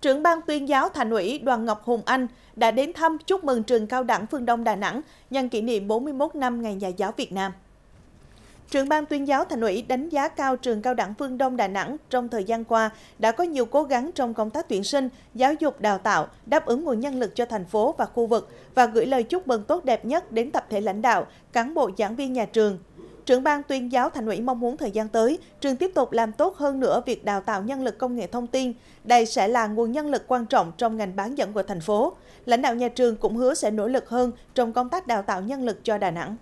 Trưởng ban tuyên giáo Thành ủy Đoàn Ngọc Hùng Anh đã đến thăm chúc mừng trường cao đẳng Phương Đông Đà Nẵng nhân kỷ niệm 41 năm Ngày Nhà giáo Việt Nam. Trưởng ban tuyên giáo Thành ủy đánh giá cao trường cao đẳng Phương Đông Đà Nẵng trong thời gian qua đã có nhiều cố gắng trong công tác tuyển sinh, giáo dục đào tạo, đáp ứng nguồn nhân lực cho thành phố và khu vực và gửi lời chúc mừng tốt đẹp nhất đến tập thể lãnh đạo, cán bộ giảng viên nhà trường, Trưởng ban tuyên giáo Thành ủy mong muốn thời gian tới, trường tiếp tục làm tốt hơn nữa việc đào tạo nhân lực công nghệ thông tin. Đây sẽ là nguồn nhân lực quan trọng trong ngành bán dẫn của thành phố. Lãnh đạo nhà trường cũng hứa sẽ nỗ lực hơn trong công tác đào tạo nhân lực cho Đà Nẵng.